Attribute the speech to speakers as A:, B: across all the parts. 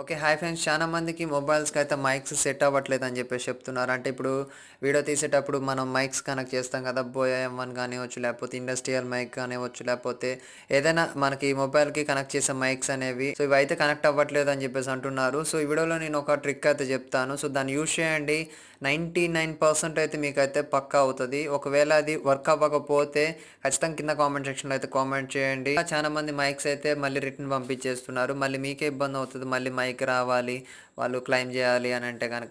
A: okay hi friends చాలా మందికి మొబైల్స్కి అయితే మైక్స్ సెట్ అవ్వట్లేదు అని చెప్పేసి చెప్తున్నారు అంటే ఇప్పుడు వీడియో తీసేటప్పుడు మనం మైక్స్ కనెక్ట్ చేస్తాం కదా బోఎం వన్ కానివ్వచ్చు లేకపోతే ఇండస్ట్రియల్ మైక్ కానివ్వచ్చు లేకపోతే ఏదైనా మనకి మొబైల్కి కనెక్ట్ చేసే మైక్స్ అనేవి సో ఇవి అయితే కనెక్ట్ అవ్వట్లేదు అని చెప్పేసి అంటున్నారు సో ఈ వీడియోలో నేను ఒక ట్రిక్ అయితే చెప్తాను సో దాన్ని యూజ్ చేయండి నైంటీ నైన్ పర్సెంట్ అయితే మీకైతే పక్కా అవుతుంది ఒకవేళ అది వర్క్ అవ్వకపోతే ఖచ్చితంగా కింద కామెంట్ సెక్షన్లో అయితే కామెంట్ చేయండి చాలా మంది మైక్స్ అయితే మళ్ళీ రిటర్న్ పంపించేస్తున్నారు మళ్ళీ మీకే ఇబ్బంది అవుతుంది మళ్ళీ మైక్ రావాలి వాళ్ళు క్లైమ్ చేయాలి అని అంటే కనుక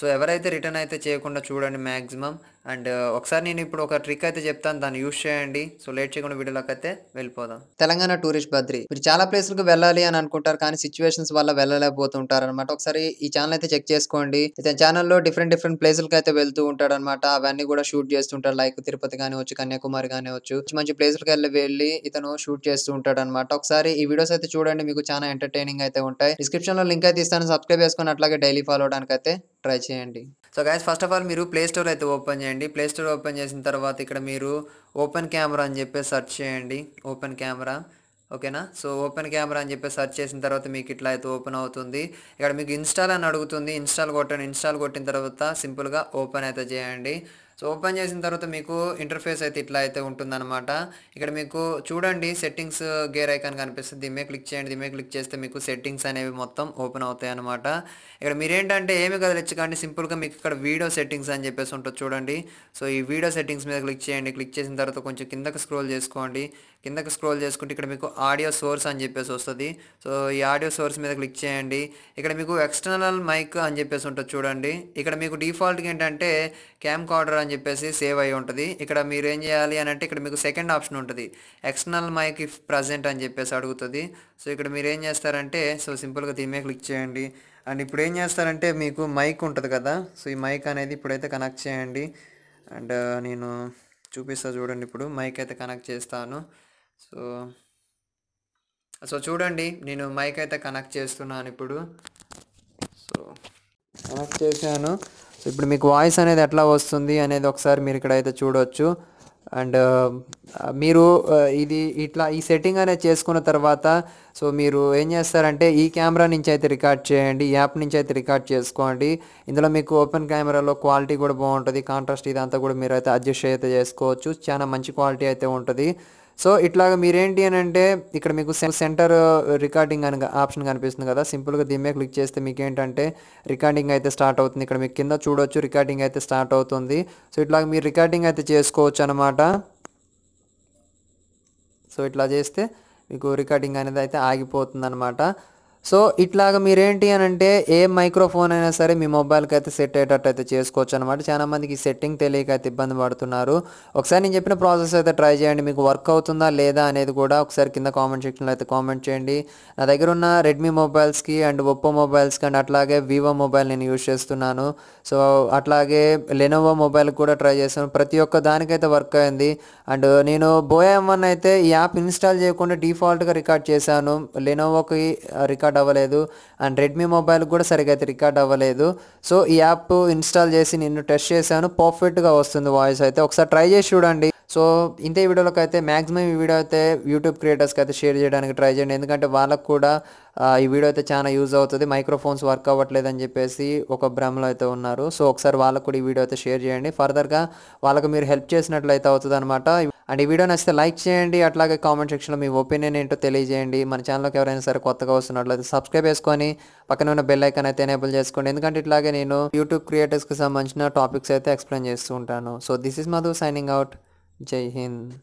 A: సో ఎవరైతే రిటర్న్ అయితే చేయకుండా చూడండి మ్యాక్సిమం అండ్ ఒకసారి నేను ఇప్పుడు ఒక ట్రిక్ అయితే చెప్తాను దాన్ని యూజ్ చేయండి సో లేట్ చేయకుండా వీడియోలోకి అయితే వెళ్ళిపోదాం తెలంగాణ టూరిస్ట్ బద్రి మీరు చాలా ప్లేసులకు వెళ్ళాలి అని అనుకుంటారు కానీ సిచ్యువేషన్స్ వల్ల వెళ్ళలేకపోతుంటారు అనమాట ఒకసారి ఈ ఛానల్ అయితే చెక్ చేసుకోండి అయితే ఛానల్లో డిఫరెంట్ డిఫరెంట్ ప్లేసులకి అయితే వెళ్తూ ఉంటాడు అనమాట అవన్నీ కూడా షూట్ చేస్తుంటారు లైక్ తిరుపతి కానివచ్చు కన్యాకుమారి కానివచ్చు మంచి ప్లేసులకు వెళ్ళి వెళ్ళి ఇతను షూట్ చేస్తూ ఉంటాడు అనమాట ఒకసారి ఈ వీడియోస్ అయితే చూడండి మీకు చాలా ఎంటర్టైనింగ్ అయితే ఉంటాయి డిస్క్రిప్షన్ లో లింక్ అయితే ఇస్తాను సబ్స్క్రైబ్ సబ్స్క్రైబ్ అట్లాగే డైలీ ఫాలో అవడానికి అయితే ట్రై చేయండి so guys first of all మీరు ప్లే స్టోర్ అయితే ఓపెన్ చేయండి ప్లే స్టోర్ ఓపెన్ చేసిన తర్వాత ఇక్కడ మీరు ఓపెన్ కెమెరా అని చెప్పి సెర్చ్ చేయండి ఓపెన్ కెమెరా ఓకేనా సో ఓపెన్ కెమెరా అని చెప్పి సెర్చ్ చేసిన తర్వాత మీకు ఇట్లా అయితే ఓపెన్ అవుతుంది ఇక్కడ మీకు ఇన్స్టాల్ అని అడుగుతుంది ఇన్స్టాల్ కొట్టండి ఇన్స్టాల్ కొట్టిన తర్వాత సింపుల్గా ఓపెన్ అయితే చేయండి సో ఓపెన్ చేసిన తర్వాత మీకు ఇంటర్ఫేస్ అయితే ఇట్లా అయితే ఉంటుందన్నమాట ఇక్కడ మీకు చూడండి సెట్టింగ్స్ గేర్ ఐకాన్ కనిపిస్తుంది దీమే క్లిక్ చేయండి దీమే క్లిక్ చేస్తే మీకు సెట్టింగ్స్ అనేవి మొత్తం ఓపెన్ అవుతాయి అనమాట ఇక్కడ మీరేంటంటే ఏమి కానీ సింపుల్గా మీకు ఇక్కడ వీడియో సెట్టింగ్స్ అని చెప్పేసి ఉంటుంది చూడండి సో ఈ వీడియో సెట్టింగ్స్ మీద క్లిక్ చేయండి క్లిక్ చేసిన తర్వాత కొంచెం కిందకు స్క్రోల్ చేసుకోండి కిందకు స్క్రోల్ చేసుకుంటే ఇక్కడ మీకు ఆడియో సోర్స్ అని చెప్పేసి వస్తుంది సో ఈ ఆడియో సోర్స్ మీద క్లిక్ చేయండి ఇక్కడ మీకు ఎక్స్టర్నల్ మైక్ అని చెప్పేసి ఉంటుంది చూడండి ఇక్కడ మీకు డిఫాల్ట్గా ఏంటంటే క్యామ్ కార్డర్ అని చెప్పేసి సేవ్ అయి ఉంటుంది ఇక్కడ మీరు ఏం చేయాలి అని అంటే ఇక్కడ మీకు సెకండ్ ఆప్షన్ ఉంటుంది ఎక్స్టర్నల్ మైక్ ఇఫ్ ప్రజెంట్ అని చెప్పేసి అడుగుతుంది సో ఇక్కడ మీరు ఏం చేస్తారంటే సో సింపుల్గా దీని క్లిక్ చేయండి అండ్ ఇప్పుడు ఏం చేస్తారంటే మీకు మైక్ ఉంటుంది కదా సో ఈ మైక్ అనేది ఇప్పుడైతే కనెక్ట్ చేయండి అండ్ uh, నేను చూపిస్తా చూడండి ఇప్పుడు మైక్ అయితే కనెక్ట్ చేస్తాను సో సో చూడండి నేను మైక్ అయితే కనెక్ట్ చేస్తున్నాను ఇప్పుడు కనెక్ట్ చేశాను ఇప్పుడు మీకు వాయిస్ అనేది ఎట్లా వస్తుంది అనేది ఒకసారి మీరు ఇక్కడైతే చూడవచ్చు అండ్ మీరు ఇది ఇట్లా ఈ సెట్టింగ్ అనేది చేసుకున్న తర్వాత సో మీరు ఏం చేస్తారంటే ఈ కెమెరా నుంచి అయితే రికార్డ్ చేయండి యాప్ నుంచి అయితే రికార్డ్ చేసుకోండి ఇందులో మీకు ఓపెన్ కెమెరాలో క్వాలిటీ కూడా బాగుంటుంది కాంట్రాస్ట్ ఇదంతా కూడా మీరు అయితే అడ్జస్ట్ అయితే చేసుకోవచ్చు చాలా మంచి క్వాలిటీ అయితే ఉంటుంది సో ఇట్లాగా మీరేంటి అని అంటే ఇక్కడ మీకు సెంటర్ రికార్డింగ్ uh, అని ఆప్షన్ కనిపిస్తుంది కదా సింపుల్గా దీని మీద క్లిక్ చేస్తే మీకు ఏంటంటే రికార్డింగ్ అయితే స్టార్ట్ అవుతుంది ఇక్కడ మీకు కింద చూడొచ్చు రికార్డింగ్ అయితే స్టార్ట్ అవుతుంది సో ఇట్లాగ మీరు రికార్డింగ్ అయితే చేసుకోవచ్చు అనమాట సో ఇట్లా చేస్తే మీకు రికార్డింగ్ అనేది అయితే ఆగిపోతుంది అనమాట సో ఇట్లాగ మీరేంటి అని అంటే ఏ మైక్రోఫోన్ అయినా సరే మీ మొబైల్కి అయితే సెట్ అయ్యేటట్టు అయితే చేసుకోవచ్చు అనమాట చాలామందికి ఈ సెట్టింగ్ తెలియక అయితే ఇబ్బంది పడుతున్నారు ఒకసారి నేను చెప్పిన ప్రాసెస్ అయితే ట్రై చేయండి మీకు వర్క్ అవుతుందా లేదా అనేది కూడా ఒకసారి కింద కామెంట్ సెక్షన్లో అయితే కామెంట్ చేయండి నా దగ్గర ఉన్న రెడ్మీ మొబైల్స్కి అండ్ ఒప్పో మొబైల్స్కి అండ్ అట్లాగే వివో మొబైల్ నేను యూజ్ చేస్తున్నాను సో అట్లాగే లెనోవో మొబైల్ కూడా ట్రై చేశాను ప్రతి ఒక్క దానికైతే వర్క్ అయింది అండ్ నేను బోయా ఎమ్ అయితే ఈ యాప్ ఇన్స్టాల్ చేయకుండా డిఫాల్ట్గా రికార్డ్ చేశాను లెనోవోకి రికార్డ్ రికార్డ్ అవ్వలేదు అండ్ రెడ్మీ మొబైల్ కూడా సరిగా అయితే రికార్డ్ అవ్వలేదు సో ఈ యాప్ ఇన్స్టాల్ చేసి నేను టెస్ట్ చేశాను పర్ఫెక్ట్గా వస్తుంది వాయిస్ అయితే ఒకసారి ట్రై చేసి చూడండి సో ఇంతే వీడియోలోకి అయితే మ్యాక్సిమం ఈ వీడియో అయితే యూట్యూబ్ క్రియేటర్స్కి అయితే షేర్ చేయడానికి ట్రై చేయండి ఎందుకంటే వాళ్ళకు కూడా ఈ వీడియో అయితే చాలా యూజ్ అవుతుంది మైక్రోఫోన్స్ వర్క్ అవ్వట్లేదు అని చెప్పేసి ఒక భ్రమలో అయితే ఉన్నారు సో ఒకసారి వాళ్ళకు కూడా ఈ వీడియో అయితే షేర్ చేయండి ఫర్దర్గా వాళ్ళకు మీరు హెల్ప్ చేసినట్లయితే అవుతుంది అనమాట అండ్ ఈ వీడియో నచ్చితే లైక్ చేయండి అట్లాగే కామెంట్ సెక్షన్లో మీ ఒపీనియన్ ఏంటో తెలియజేయండి మన ఛానల్కి ఎవరైనా సరే కొత్తగా వస్తున్నట్లయితే సబ్స్క్రైబ్ చేసుకొని పక్కన ఉన్న బెల్ ఐకాన్ అయితే ఎనేబుల్ చేసుకోండి ఎందుకంటే ఇట్లాగే నేను యూట్యూబ్ క్రియేటర్స్కి సంబంధించిన టాపిక్స్ అయితే ఎక్స్ప్లెయిన్ చేస్తూ ఉంటాను so this is Madhu signing out जय हिंद